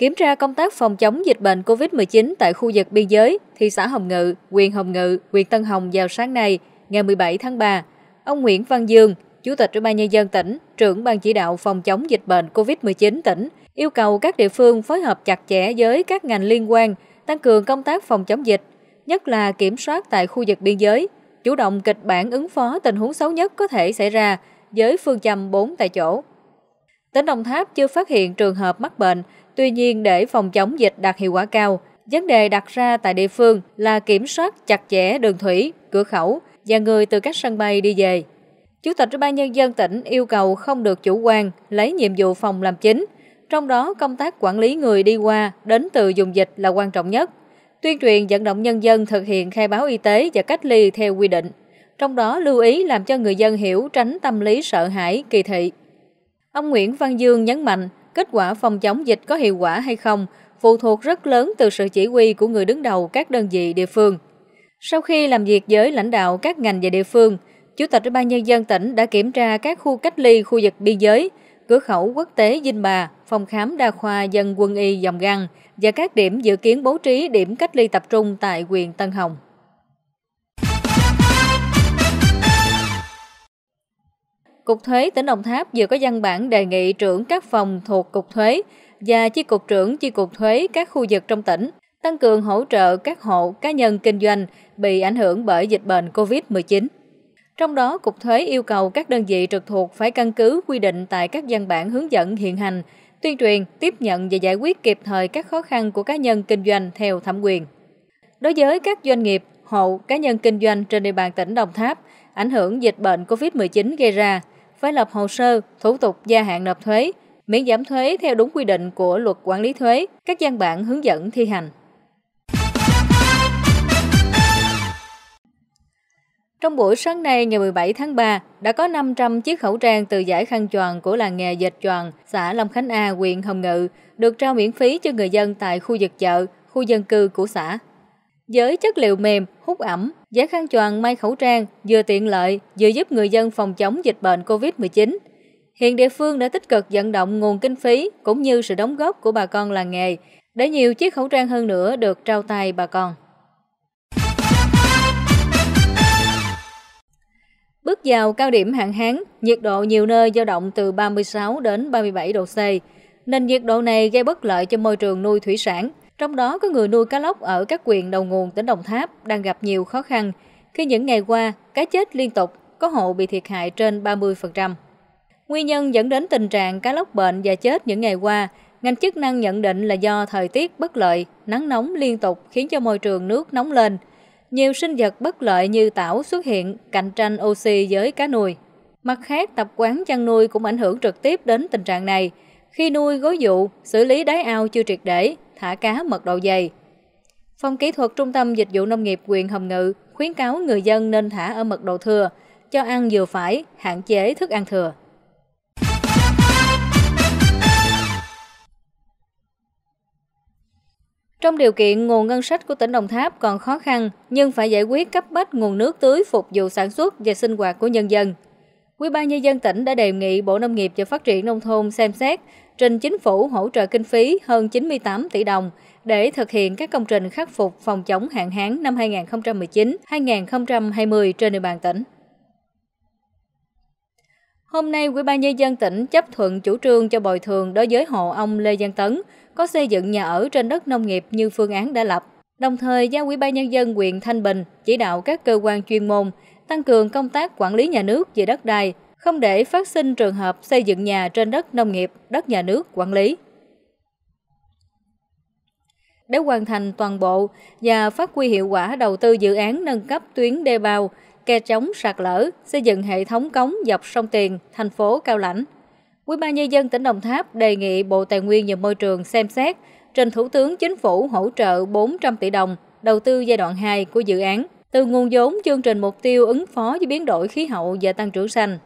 Kiểm tra công tác phòng chống dịch bệnh COVID-19 tại khu vực biên giới, thị xã Hồng Ngự, huyện Hồng Ngự, huyện Tân Hồng vào sáng nay, ngày 17 tháng 3, ông Nguyễn Văn Dương, Chủ tịch Ủy ban nhân dân tỉnh, trưởng ban chỉ đạo phòng chống dịch bệnh COVID-19 tỉnh, yêu cầu các địa phương phối hợp chặt chẽ với các ngành liên quan, tăng cường công tác phòng chống dịch, nhất là kiểm soát tại khu vực biên giới, chủ động kịch bản ứng phó tình huống xấu nhất có thể xảy ra với phương châm 4 tại chỗ. Tỉnh Đồng Tháp chưa phát hiện trường hợp mắc bệnh, Tuy nhiên, để phòng chống dịch đạt hiệu quả cao, vấn đề đặt ra tại địa phương là kiểm soát chặt chẽ đường thủy, cửa khẩu và người từ các sân bay đi về. Chủ tịch Ủy ban Nhân dân tỉnh yêu cầu không được chủ quan, lấy nhiệm vụ phòng làm chính. Trong đó, công tác quản lý người đi qua đến từ vùng dịch là quan trọng nhất. Tuyên truyền vận động nhân dân thực hiện khai báo y tế và cách ly theo quy định. Trong đó, lưu ý làm cho người dân hiểu tránh tâm lý sợ hãi, kỳ thị. Ông Nguyễn Văn Dương nhấn mạnh, kết quả phòng chống dịch có hiệu quả hay không phụ thuộc rất lớn từ sự chỉ huy của người đứng đầu các đơn vị địa phương. Sau khi làm việc với lãnh đạo các ngành và địa phương, Chủ tịch Ủy ban Nhân dân tỉnh đã kiểm tra các khu cách ly khu vực biên giới, cửa khẩu quốc tế Dinh Bà, phòng khám đa khoa dân quân y Dòng Găng và các điểm dự kiến bố trí điểm cách ly tập trung tại huyện Tân Hồng. Cục Thuế tỉnh Đồng Tháp vừa có văn bản đề nghị trưởng các phòng thuộc Cục Thuế và chi cục trưởng chi cục thuế các khu vực trong tỉnh tăng cường hỗ trợ các hộ cá nhân kinh doanh bị ảnh hưởng bởi dịch bệnh COVID-19. Trong đó, Cục Thuế yêu cầu các đơn vị trực thuộc phải căn cứ quy định tại các văn bản hướng dẫn hiện hành, tuyên truyền, tiếp nhận và giải quyết kịp thời các khó khăn của cá nhân kinh doanh theo thẩm quyền. Đối với các doanh nghiệp, hộ, cá nhân kinh doanh trên địa bàn tỉnh Đồng Tháp, ảnh hưởng dịch bệnh COVID-19 gây ra, phải lập hồ sơ, thủ tục gia hạn nộp thuế, miễn giảm thuế theo đúng quy định của luật quản lý thuế, các văn bản hướng dẫn thi hành. Trong buổi sáng nay ngày 17 tháng 3, đã có 500 chiếc khẩu trang từ giải khăn tròn của làng nghề dệt tròn xã Long Khánh A, huyện Hồng Ngự, được trao miễn phí cho người dân tại khu vực chợ, khu dân cư của xã. Với chất liệu mềm, hút ẩm, giá khăn choàng may khẩu trang vừa tiện lợi vừa giúp người dân phòng chống dịch bệnh COVID-19. Hiện địa phương đã tích cực vận động nguồn kinh phí cũng như sự đóng góp của bà con làng nghề để nhiều chiếc khẩu trang hơn nữa được trao tay bà con. Bước vào cao điểm hạn hán, nhiệt độ nhiều nơi dao động từ 36 đến 37 độ C. Nên nhiệt độ này gây bất lợi cho môi trường nuôi thủy sản – trong đó có người nuôi cá lóc ở các quyền đầu nguồn tỉnh Đồng Tháp đang gặp nhiều khó khăn khi những ngày qua cá chết liên tục, có hộ bị thiệt hại trên 30%. Nguyên nhân dẫn đến tình trạng cá lóc bệnh và chết những ngày qua, ngành chức năng nhận định là do thời tiết bất lợi, nắng nóng liên tục khiến cho môi trường nước nóng lên. Nhiều sinh vật bất lợi như tảo xuất hiện, cạnh tranh oxy với cá nuôi. Mặt khác, tập quán chăn nuôi cũng ảnh hưởng trực tiếp đến tình trạng này. Khi nuôi gối dụ, xử lý đáy ao chưa triệt để, thả cá mật độ dày. Phòng kỹ thuật Trung tâm Dịch vụ Nông nghiệp quyền Hồng Ngự khuyến cáo người dân nên thả ở mật độ thừa, cho ăn vừa phải, hạn chế thức ăn thừa. Trong điều kiện nguồn ngân sách của tỉnh Đồng Tháp còn khó khăn, nhưng phải giải quyết cấp bách nguồn nước tưới phục vụ sản xuất và sinh hoạt của nhân dân. Quỹ ban nhân dân tỉnh đã đề nghị Bộ Nông nghiệp và Phát triển nông thôn xem xét trình chính phủ hỗ trợ kinh phí hơn 98 tỷ đồng để thực hiện các công trình khắc phục phòng chống hạn hán năm 2019-2020 trên địa bàn tỉnh. Hôm nay, Ủy ban nhân dân tỉnh chấp thuận chủ trương cho bồi thường đối với hộ ông Lê Giang Tấn có xây dựng nhà ở trên đất nông nghiệp như phương án đã lập. Đồng thời, giao Ủy ban nhân dân huyện Thanh Bình chỉ đạo các cơ quan chuyên môn tăng cường công tác quản lý nhà nước về đất đai, không để phát sinh trường hợp xây dựng nhà trên đất nông nghiệp, đất nhà nước quản lý. Để hoàn thành toàn bộ và phát huy hiệu quả đầu tư dự án nâng cấp tuyến đê bao, kè chống sạt lở, xây dựng hệ thống cống dọc sông Tiền, thành phố Cao Lãnh. Ủy ban nhân dân tỉnh Đồng Tháp đề nghị Bộ Tài nguyên và Môi trường xem xét trình Thủ tướng Chính phủ hỗ trợ 400 tỷ đồng đầu tư giai đoạn 2 của dự án từ nguồn vốn chương trình mục tiêu ứng phó với biến đổi khí hậu và tăng trưởng xanh.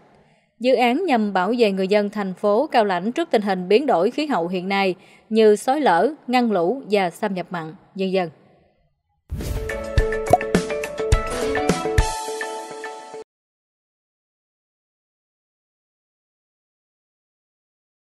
Dự án nhằm bảo vệ người dân thành phố Cao Lãnh trước tình hình biến đổi khí hậu hiện nay như xói lở, ngăn lũ và xâm nhập mặn, dân dân.